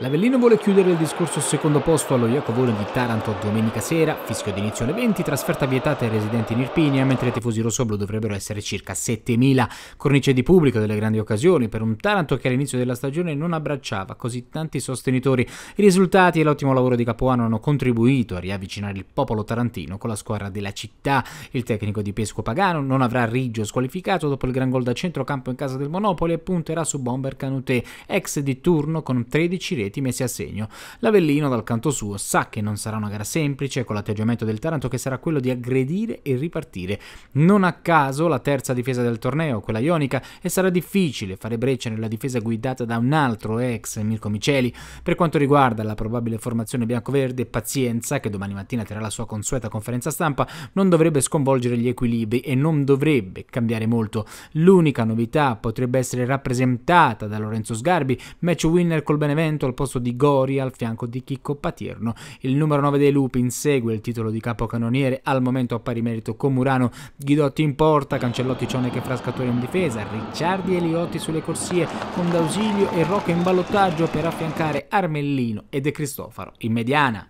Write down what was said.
L'Avellino vuole chiudere il discorso secondo posto allo Iacovone di Taranto domenica sera, fischio di inizio alle 20, trasferta vietata ai residenti in Irpinia, mentre i tifosi rossoblu dovrebbero essere circa 7.000, cornice di pubblico delle grandi occasioni per un Taranto che all'inizio della stagione non abbracciava così tanti sostenitori. I risultati e l'ottimo lavoro di Capuano hanno contribuito a riavvicinare il popolo tarantino con la squadra della città. Il tecnico di Pesco Pagano non avrà Riggio squalificato dopo il gran gol da centrocampo in casa del Monopoli e punterà su Bomber Canutè, ex di turno con 13 reti completi messi a segno. L'Avellino, dal canto suo, sa che non sarà una gara semplice, con l'atteggiamento del Taranto che sarà quello di aggredire e ripartire. Non a caso la terza difesa del torneo, quella ionica, e sarà difficile fare breccia nella difesa guidata da un altro ex Mirko Miceli. Per quanto riguarda la probabile formazione bianco-verde, pazienza, che domani mattina terrà la sua consueta conferenza stampa, non dovrebbe sconvolgere gli equilibri e non dovrebbe cambiare molto. L'unica novità potrebbe essere rappresentata da Lorenzo Sgarbi, match winner col Benevento al posto di Gori al fianco di Chicco Patirno. Il numero 9 dei Lupi insegue il titolo di capocannoniere, al momento a pari merito con Murano, Ghidotti in porta, Cancellotti, Cione che frascatore in difesa, Ricciardi e Liotti sulle corsie con D'Ausilio e Rocco in ballottaggio per affiancare Armellino e De Cristofaro in mediana.